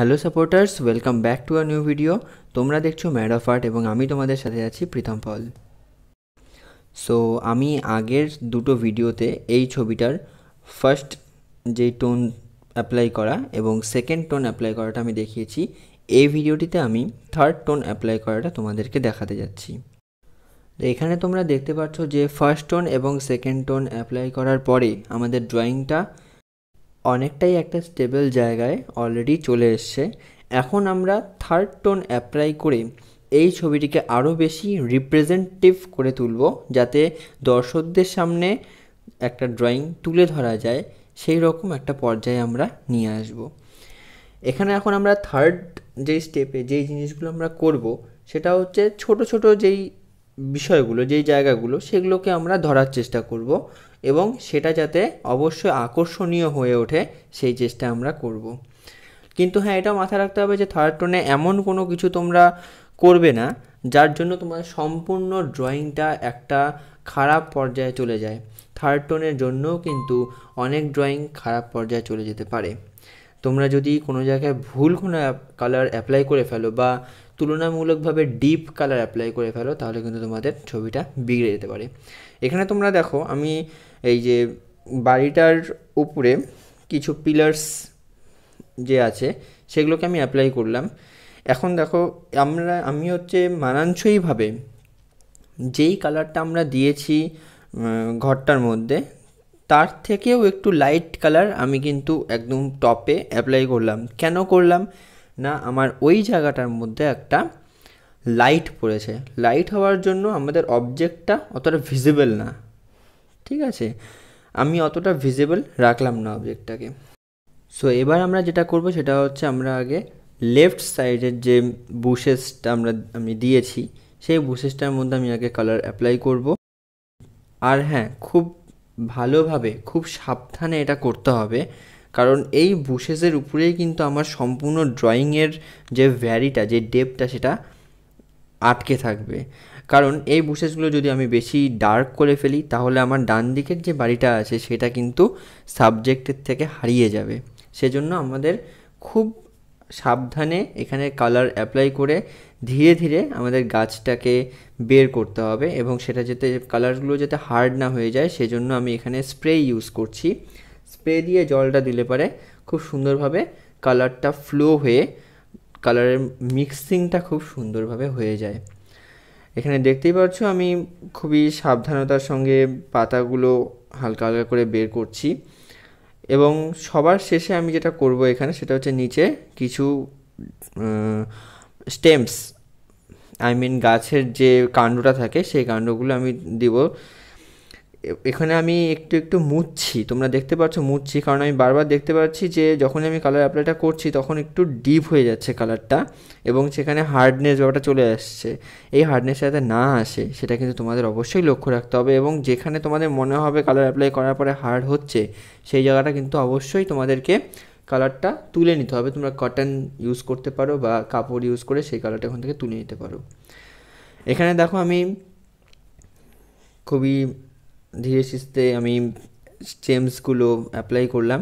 Hello supporters welcome back to a new video তোমরা দেখছো mad of art এবং আমি তোমাদের সাথে আছি প্রীতম পল সো আমি আগের দুটো ভিডিওতে এই ছবিটার ফার্স্ট যে টোন অ্যাপ্লাই করা এবং সেকেন্ড টোন অ্যাপ্লাই করাটা আমি দেখিয়েছি এই ভিডিওটিতে আমি থার্ড টোন অ্যাপ্লাই করাটা তোমাদেরকে দেখাতে যাচ্ছি তো এখানে তোমরা দেখতে পাচ্ছ যে ফার্স্ট টোন এবং সেকেন্ড টোন অ্যাপ্লাই করার পরে আমাদের ড্রয়িংটা অনেকটাই একটা স্টেবল জায়গায় অলরেডি চলে এসছে এখন আমরা থার্ড টোন অ্যাপ্লাই করে এই ছবিটিকে আরও বেশি রিপ্রেজেন্টেটিভ করে তুলব যাতে দর্শকদের সামনে একটা ড্রয়িং তুলে ধরা যায় সেই রকম একটা পর্যায়ে আমরা নিয়ে আসব এখানে এখন আমরা থার্ড যেই স্টেপে যেই জিনিসগুলো আমরা করব সেটা হচ্ছে ছোট ছোট যেই বিষয়গুলো যেই জায়গাগুলো সেগুলোকে আমরা ধরার চেষ্টা করব এবং সেটা যাতে অবশ্যই আকর্ষণীয় হয়ে ওঠে সেই চেষ্টা আমরা করব। কিন্তু হ্যাঁ এটা মাথায় রাখতে হবে যে থার্ড টোনে এমন কোনো কিছু তোমরা করবে না যার জন্য তোমার সম্পূর্ণ ড্রয়িংটা একটা খারাপ পর্যায়ে চলে যায় থার্ড টোনের জন্যও কিন্তু অনেক ড্রয়িং খারাপ পর্যায়ে চলে যেতে পারে তোমরা যদি কোনো জায়গায় ভুল কোনো কালার অ্যাপ্লাই করে ফেলো বা তুলনামূলকভাবে ডিপ কালার অ্যাপ্লাই করে ফেলো তাহলে কিন্তু তোমাদের ছবিটা বিগড়ে যেতে পারে এখানে তোমরা দেখো আমি এই যে বাড়িটার উপরে কিছু পিলার্স যে আছে সেগুলোকে আমি অ্যাপ্লাই করলাম এখন দেখো আমরা আমি হচ্ছে মানানসইভাবে যেই কালারটা আমরা দিয়েছি ঘরটার মধ্যে তার থেকেও একটু লাইট কালার আমি কিন্তু একদম টপে অ্যাপ্লাই করলাম কেন করলাম না আমার ওই জায়গাটার মধ্যে একটা লাইট পড়েছে লাইট হওয়ার জন্য আমাদের অবজেক্টটা অতটা ভিজিবল না ঠিক আছে আমি অতটা ভিজিবল রাখলাম না অবজেক্টটাকে সো এবার আমরা যেটা করব সেটা হচ্ছে আমরা আগে লেফট সাইডের যে বুশেসটা আমরা আমি দিয়েছি সেই বুশেসটার মধ্যে আমি আগে কালার অ্যাপ্লাই করব আর হ্যাঁ খুব ভালোভাবে খুব সাবধানে এটা করতে হবে কারণ এই বুশেসের উপরেই কিন্তু আমার সম্পূর্ণ ড্রয়িংয়ের যে ভ্যারিটা যে ডেপটা সেটা আটকে থাকবে কারণ এই বুশেসগুলো যদি আমি বেশি ডার্ক করে ফেলি তাহলে আমার ডান দিকের যে বাড়িটা আছে সেটা কিন্তু সাবজেক্টের থেকে হারিয়ে যাবে সেজন্য আমাদের খুব সাবধানে এখানে কালার অ্যাপ্লাই করে ধীরে ধীরে আমাদের গাছটাকে বের করতে হবে এবং সেটা যাতে কালারগুলো যাতে হার্ড না হয়ে যায় সেজন্য আমি এখানে স্প্রে ইউজ করছি স্প্রে দিয়ে জলটা দিলে পারে খুব সুন্দরভাবে কালারটা ফ্লো হয়ে কালারের মিক্সিংটা খুব সুন্দরভাবে হয়ে যায় এখানে দেখতেই পাচ্ছ আমি খুবই সাবধানতার সঙ্গে পাতাগুলো হালকা হালকা করে বের করছি এবং সবার শেষে আমি যেটা করব এখানে সেটা হচ্ছে নিচে কিছু স্টেমস আই মিন গাছের যে কাণ্ডটা থাকে সেই কাণ্ডগুলো আমি দিব এখানে আমি একটু একটু মুছছি তোমরা দেখতে পাচ্ছ মুছছি কারণ আমি বারবার দেখতে পাচ্ছি যে যখনই আমি কালার অ্যাপ্লাইটা করছি তখন একটু ডিপ হয়ে যাচ্ছে কালারটা এবং সেখানে হার্ডনেস ব্যাপারটা চলে আসছে এই হার্ডনেস যাতে না আসে সেটা কিন্তু তোমাদের অবশ্যই লক্ষ্য রাখতে হবে এবং যেখানে তোমাদের মনে হবে কালার অ্যাপ্লাই করার পরে হার্ড হচ্ছে সেই জায়গাটা কিন্তু অবশ্যই তোমাদেরকে কালারটা তুলে নিতে হবে তোমরা কটন ইউজ করতে পারো বা কাপড় ইউজ করে সেই কালারটা ওখান থেকে তুলে নিতে পারো এখানে দেখো আমি খুবই ধীরে সিস্তে আমি স্টেমসগুলো অ্যাপ্লাই করলাম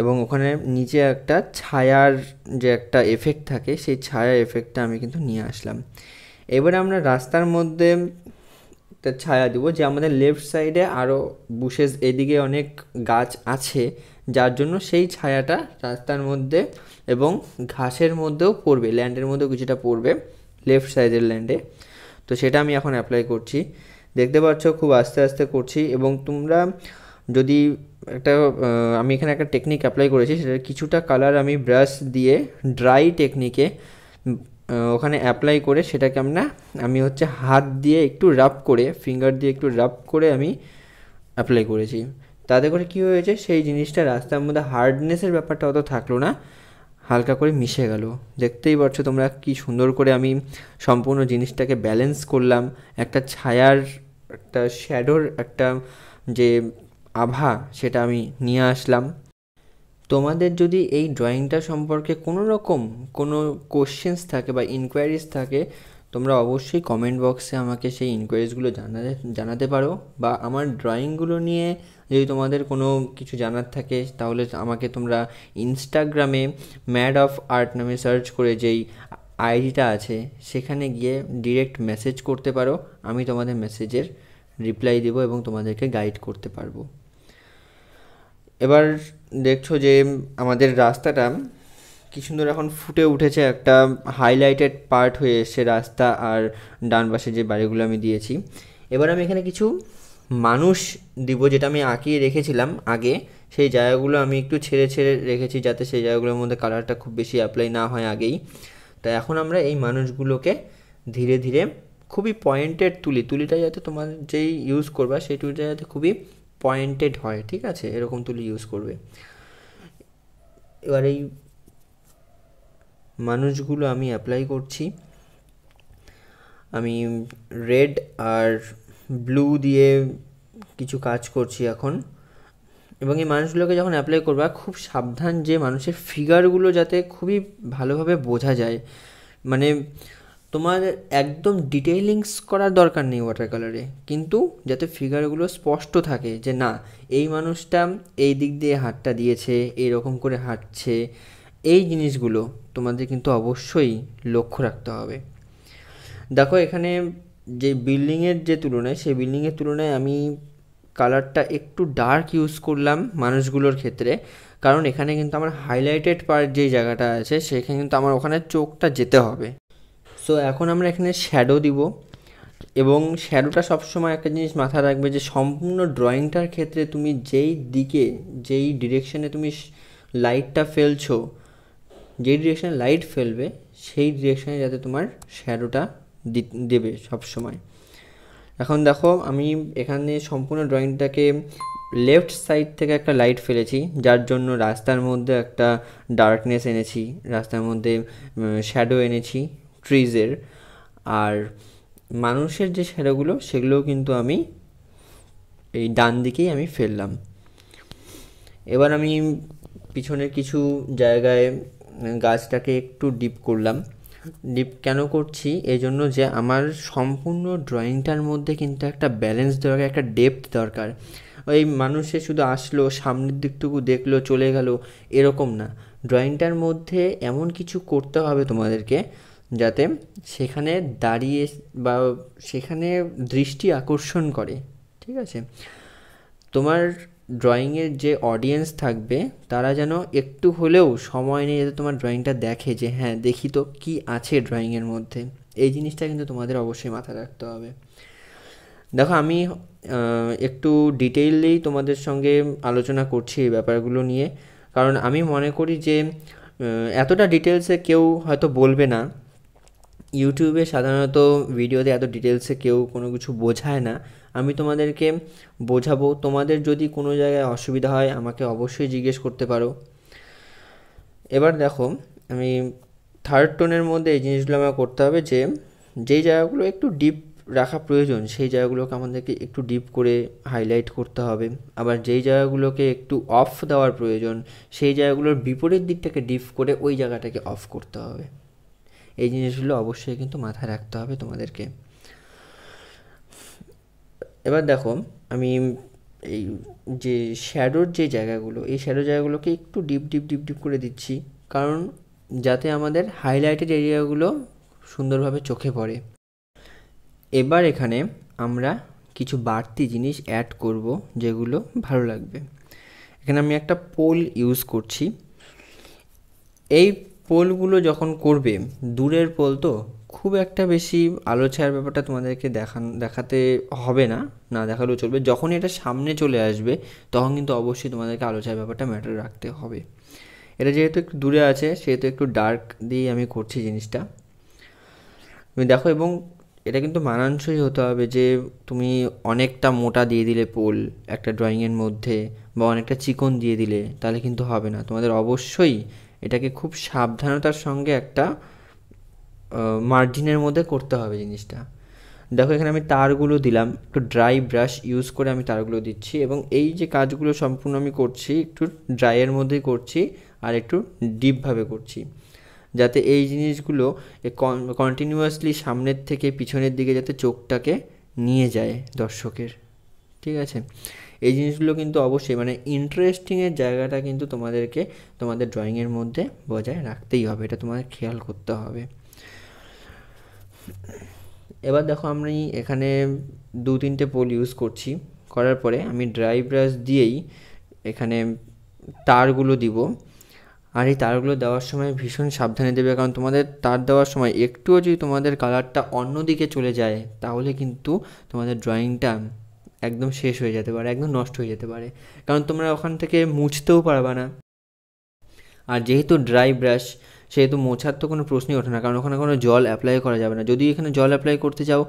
এবং ওখানে নিচে একটা ছায়ার যে একটা এফেক্ট থাকে সেই ছায়া এফেক্টটা আমি কিন্তু নিয়ে আসলাম এবারে আমরা রাস্তার মধ্যে একটা ছায়া দেবো যে আমাদের লেফট সাইডে আরও বুশেস এদিকে অনেক গাছ আছে যার জন্য সেই ছায়াটা রাস্তার মধ্যে এবং ঘাসের মধ্যেও পড়বে ল্যান্ডের মধ্যেও কিছুটা পড়বে লেফট সাইডের ল্যান্ডে তো সেটা আমি এখন অ্যাপ্লাই করছি দেখতে পাচ্ছ খুব আস্তে আস্তে করছি এবং তোমরা যদি একটা আমি এখানে একটা টেকনিক অ্যাপ্লাই করেছি সেটা কিছুটা কালার আমি ব্রাশ দিয়ে ড্রাই টেকনিকে ওখানে অ্যাপ্লাই করে সেটাকে আমরা আমি হচ্ছে হাত দিয়ে একটু রাব করে ফিঙ্গার দিয়ে একটু রাব করে আমি অ্যাপ্লাই করেছি তাতে করে কি হয়েছে সেই জিনিসটা রাস্তার মধ্যে হার্ডনেসের ব্যাপারটা অত থাকলো না হালকা করে মিশে গেল দেখতেই পাচ্ছ তোমরা কি সুন্দর করে আমি সম্পূর্ণ জিনিসটাকে ব্যালেন্স করলাম একটা ছায়ার একটা শ্যাডোর একটা যে আভা সেটা আমি নিয়ে আসলাম তোমাদের যদি এই ড্রয়িংটা সম্পর্কে কোনো রকম কোনো কোশ্চেন্স থাকে বা ইনকোয়ারিজ থাকে তোমরা অবশ্যই কমেন্ট বক্সে আমাকে সেই ইনকোয়ারিজগুলো জানাতে জানাতে পারো বা আমার ড্রয়িংগুলো নিয়ে যদি তোমাদের কোনো কিছু জানার থাকে তাহলে আমাকে তোমরা ইনস্টাগ্রামে ম্যাড অফ আর্ট নামে সার্চ করে যেই আইডিটা আছে সেখানে গিয়ে ডিরেক্ট মেসেজ করতে পারো আমি তোমাদের মেসেজের রিপ্লাই দেবো এবং তোমাদেরকে গাইড করতে পারবো এবার দেখছো যে আমাদের রাস্তাটা কি সুন্দর এখন ফুটে উঠেছে একটা হাইলাইটেড পার্ট হয়ে এসছে রাস্তা আর ডান পাশে যে বাড়িগুলো আমি দিয়েছি এবার আমি এখানে কিছু মানুষ দিব যেটা আমি আঁকিয়ে রেখেছিলাম আগে সেই জায়গাগুলো আমি একটু ছেড়ে ছেড়ে রেখেছি যাতে সেই জায়গাগুলোর মধ্যে কালারটা খুব বেশি অ্যাপ্লাই না হয় আগেই তো এখন আমরা এই মানুষগুলোকে ধীরে ধীরে খুবই পয়েন্টেড তুলি তুলিটা যাতে তোমার যেই ইউজ করবা সেই তুলিটা যাতে খুবই পয়েন্টেড হয় ঠিক আছে এরকম তুলি ইউজ করবে এবার এই মানুষগুলো আমি অ্যাপ্লাই করছি আমি রেড আর ব্লু দিয়ে কিছু কাজ করছি এখন এবং এই মানুষগুলোকে যখন অ্যাপ্লাই করবা খুব সাবধান যে মানুষের ফিগারগুলো যাতে খুবই ভালোভাবে বোঝা যায় মানে তোমার একদম ডিটেইলিংস করার দরকার নেই ওয়াটার কালারে কিন্তু যাতে ফিগারগুলো স্পষ্ট থাকে যে না এই মানুষটা এই দিক দিয়ে হাতটা দিয়েছে এরকম করে হাঁটছে এই জিনিসগুলো তোমাদের কিন্তু অবশ্যই লক্ষ্য রাখতে হবে দেখো এখানে যে বিল্ডিংয়ের যে তুলনায় সেই বিল্ডিংয়ের তুলনায় আমি কালারটা একটু ডার্ক ইউজ করলাম মানুষগুলোর ক্ষেত্রে কারণ এখানে কিন্তু আমার হাইলাইটেড পার্ট যে জায়গাটা আছে সেখানে কিন্তু আমার ওখানে চোখটা যেতে হবে সো এখন আমরা এখানে শ্যাডো দিব এবং শ্যাডোটা সবসময় একটা জিনিস মাথায় রাখবে যে সম্পূর্ণ ড্রয়িংটার ক্ষেত্রে তুমি যেই দিকে যেই ডিরেকশনে তুমি লাইটটা ফেলছো যেই ডিরেকশানে লাইট ফেলবে সেই ডিরেকশানে যাতে তোমার শ্যাডোটা দেবে সব সময় এখন দেখো আমি এখানে সম্পূর্ণ ড্রয়িংটাকে লেফট সাইড থেকে একটা লাইট ফেলেছি যার জন্য রাস্তার মধ্যে একটা ডার্কনেস এনেছি রাস্তার মধ্যে শ্যাডো এনেছি ট্রিজের আর মানুষের যে শ্যাডোগুলো সেগুলোও কিন্তু আমি এই ডান দিকেই আমি ফেললাম এবার আমি পিছনের কিছু জায়গায় গাছটাকে একটু ডিপ করলাম ডিপ কেন করছি এজন্য যে আমার সম্পূর্ণ ড্রয়িংটার মধ্যে কিন্তু একটা ব্যালেন্স দরকার একটা ডেপথ দরকার ওই মানুষে শুধু আসলো সামনের দিকটুকু দেখলো চলে গেল এরকম না ড্রয়িংটার মধ্যে এমন কিছু করতে হবে তোমাদেরকে যাতে সেখানে দাঁড়িয়ে বা সেখানে দৃষ্টি আকর্ষণ করে ঠিক আছে তোমার ড্রয়িংয়ের যে অডিয়েন্স থাকবে তারা যেন একটু হলেও সময় নিয়ে যাতে তোমার ড্রয়িংটা দেখে যে হ্যাঁ দেখি তো কী আছে ড্রয়িংয়ের মধ্যে এই জিনিসটা কিন্তু তোমাদের অবশ্যই মাথায় রাখতে হবে দেখো আমি একটু ডিটেইললেই তোমাদের সঙ্গে আলোচনা করছি এই ব্যাপারগুলো নিয়ে কারণ আমি মনে করি যে এতটা ডিটেলসে কেউ হয়তো বলবে না ইউটিউবে সাধারণত ভিডিওতে এত ডিটেলসে কেউ কোনো কিছু বোঝায় না আমি তোমাদেরকে বোঝাবো তোমাদের যদি কোনো জায়গায় অসুবিধা হয় আমাকে অবশ্যই জিজ্ঞেস করতে পারো এবার দেখো আমি থার্ড টোনের মধ্যে এই জিনিসগুলো আমার করতে হবে যে যেই জায়গাগুলো একটু ডিপ রাখা প্রয়োজন সেই জায়গাগুলোকে আমাদেরকে একটু ডিপ করে হাইলাইট করতে হবে আবার যেই জায়গাগুলোকে একটু অফ দেওয়ার প্রয়োজন সেই জায়গাগুলোর বিপরীত দিকটাকে ডিপ করে ওই জায়গাটাকে অফ করতে হবে এই জিনিসগুলো অবশ্যই কিন্তু মাথায় রাখতে হবে তোমাদেরকে এবার দেখো আমি এই যে শ্যাডোর যে জায়গাগুলো এই শ্যাডো জায়গাগুলোকে একটু ডিপ ডিপ ডিপ ডিপ করে দিচ্ছি কারণ যাতে আমাদের হাইলাইটেড এরিয়াগুলো সুন্দরভাবে চোখে পড়ে এবার এখানে আমরা কিছু বাড়তি জিনিস অ্যাড করব যেগুলো ভালো লাগবে এখানে আমি একটা পোল ইউজ করছি এই পোলগুলো যখন করবে দূরের পোল তো খুব একটা বেশি আলো ছায়ার ব্যাপারটা তোমাদেরকে দেখান দেখাতে হবে না না দেখালেও চলবে যখনই এটা সামনে চলে আসবে তখন কিন্তু অবশ্যই তোমাদেরকে আলো ছায়ার ব্যাপারটা ম্যাটার রাখতে হবে এটা যেহেতু একটু দূরে আছে সেহেতু একটু ডার্ক দিয়ে আমি করছি জিনিসটা তুমি দেখো এবং এটা কিন্তু মানানসই হতে হবে যে তুমি অনেকটা মোটা দিয়ে দিলে পোল একটা ড্রয়িংয়ের মধ্যে বা অনেকটা চিকন দিয়ে দিলে তাহলে কিন্তু হবে না তোমাদের অবশ্যই এটাকে খুব সাবধানতার সঙ্গে একটা মার্জিনের মধ্যে করতে হবে জিনিসটা দেখো এখানে আমি তারগুলো দিলাম একটু ড্রাই ব্রাশ ইউজ করে আমি তারগুলো দিচ্ছি এবং এই যে কাজগুলো সম্পূর্ণ আমি করছি একটু ড্রাইয়ের মধ্যেই করছি আর একটু ডিপভাবে করছি যাতে এই জিনিসগুলো কন্টিনিউয়াসলি সামনের থেকে পিছনের দিকে যাতে চোখটাকে নিয়ে যায় দর্শকের ঠিক আছে এই জিনিসগুলো কিন্তু অবশ্যই মানে ইন্টারেস্টিংয়ের জায়গাটা কিন্তু তোমাদেরকে তোমাদের ড্রয়িংয়ের মধ্যে বজায় রাখতেই হবে এটা তোমাদের খেয়াল করতে হবে এবার দেখো আমি এখানে দু তিনটে পোল ইউজ করছি করার পরে আমি ড্রাই ব্রাশ দিয়েই এখানে তারগুলো দিব আর এই তারগুলো দেওয়ার সময় ভীষণ সাবধানে দেবে কারণ তোমাদের তার দেওয়ার সময় একটুও যদি তোমাদের কালারটা অন্য দিকে চলে যায় তাহলে কিন্তু তোমাদের ড্রয়িংটা একদম শেষ হয়ে যেতে পারে একদম নষ্ট হয়ে যেতে পারে কারণ তোমরা ওখান থেকে মুছতেও পারবা না আর যেহেতু ড্রাই ব্রাশ সেহেতু মোছার তো কোনো প্রশ্নই ওঠে না কারণ ওখানে কোনো জল অ্যাপ্লাই করা যাবে না যদি এখানে জল অ্যাপ্লাই করতে যাও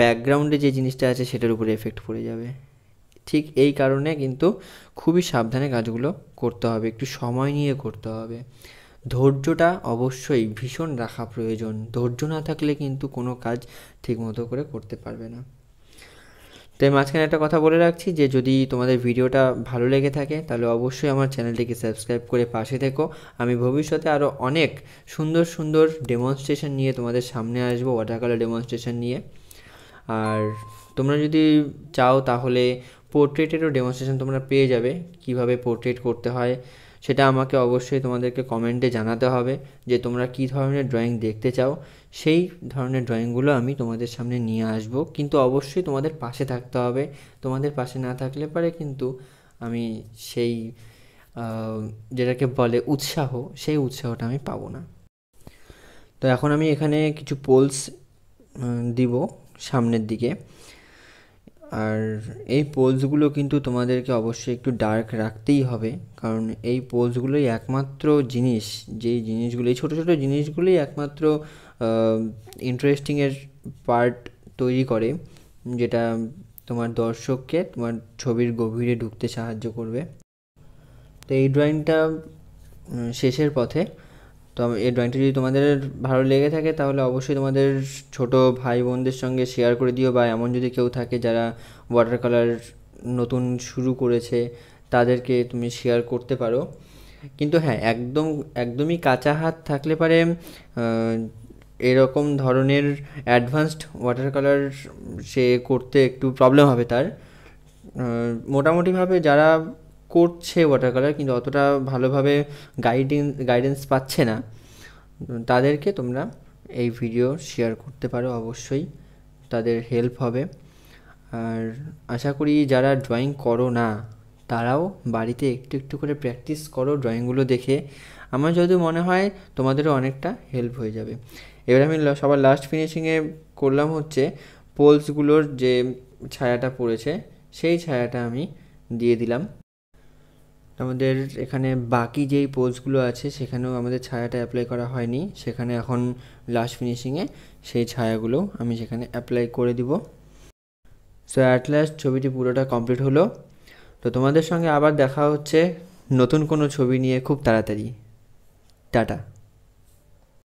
ব্যাকগ্রাউন্ডে যে জিনিসটা আছে সেটার উপরে এফেক্ট পড়ে যাবে ঠিক এই কারণে কিন্তু খুবই সাবধানে কাজগুলো করতে হবে একটু সময় নিয়ে করতে হবে ধৈর্যটা অবশ্যই ভীষণ রাখা প্রয়োজন ধৈর্য না থাকলে কিন্তু কোনো কাজ ঠিকমতো করে করতে পারবে না তাই মাঝখানে একটা কথা বলে রাখছি যে যদি তোমাদের ভিডিওটা ভালো লেগে থাকে তাহলে অবশ্যই আমার চ্যানেলটিকে সাবস্ক্রাইব করে পাশে থেকো আমি ভবিষ্যতে আরও অনেক সুন্দর সুন্দর ডেমনস্ট্রেশন নিয়ে তোমাদের সামনে আসবো ওয়াটার কালার ডেমনস্ট্রেশন নিয়ে আর তোমরা যদি চাও তাহলে পোর্ট্রেটেরও ডেমনস্ট্রেশন তোমরা পেয়ে যাবে কিভাবে পোর্ট্রেট করতে হয় সেটা আমাকে অবশ্যই তোমাদেরকে কমেন্টে জানাতে হবে যে তোমরা কি ধরনের ড্রয়িং দেখতে চাও সেই ধরনের ড্রয়িংগুলো আমি তোমাদের সামনে নিয়ে আসব কিন্তু অবশ্যই তোমাদের পাশে থাকতে হবে তোমাদের পাশে না থাকলে পারে কিন্তু আমি সেই যেটাকে বলে উৎসাহ সেই উৎসাহটা আমি পাবো না তো এখন আমি এখানে কিছু পোলস দিব সামনের দিকে আর এই পোলসগুলো কিন্তু তোমাদেরকে অবশ্যই একটু ডার্ক রাখতেই হবে কারণ এই পোলসগুলোই একমাত্র জিনিস যেই জিনিসগুলো এই ছোটো ছোটো জিনিসগুলোই একমাত্র ইন্টারেস্টিংয়ের পার্ট তৈরি করে যেটা তোমার দর্শককে তোমার ছবির গভীরে ঢুকতে সাহায্য করবে তো এই ড্রয়িংটা শেষের পথে তো এই ড্রয়িংটা যদি তোমাদের ভালো লেগে থাকে তাহলে অবশ্যই তোমাদের ছোট ভাই বোনদের সঙ্গে শেয়ার করে দিও বা এমন যদি কেউ থাকে যারা ওয়াটার কালার নতুন শুরু করেছে তাদেরকে তুমি শেয়ার করতে পারো কিন্তু হ্যাঁ একদম একদমই কাঁচা হাত থাকলে পারে এরকম ধরনের অ্যাডভান্সড ওয়াটার কালার সে করতে একটু প্রবলেম হবে তার মোটামুটিভাবে যারা করছে ওয়াটার কালার কিন্তু অতটা ভালোভাবে গাইডেন গাইডেন্স পাচ্ছে না তাদেরকে তোমরা এই ভিডিও শেয়ার করতে পারো অবশ্যই তাদের হেল্প হবে আর আশা করি যারা ড্রয়িং করো না তারাও বাড়িতে একটু একটু করে প্র্যাকটিস করো ড্রয়িংগুলো দেখে আমার যদি মনে হয় তোমাদেরও অনেকটা হেল্প হয়ে যাবে এবার আমি সবার লাস্ট ফিনিশিংয়ে করলাম হচ্ছে পোলসগুলোর যে ছায়াটা পড়েছে সেই ছায়াটা আমি দিয়ে দিলাম আমাদের এখানে বাকি যেই পোজগুলো আছে সেখানেও আমাদের ছায়াটা অ্যাপ্লাই করা হয়নি সেখানে এখন লাস্ট ফিনিশিংয়ে সেই ছায়াগুলো আমি সেখানে অ্যাপ্লাই করে দিব সো অ্যাট লাস্ট ছবিটি পুরোটা কমপ্লিট হলো তো তোমাদের সঙ্গে আবার দেখা হচ্ছে নতুন কোনো ছবি নিয়ে খুব তাড়াতাড়ি টাটা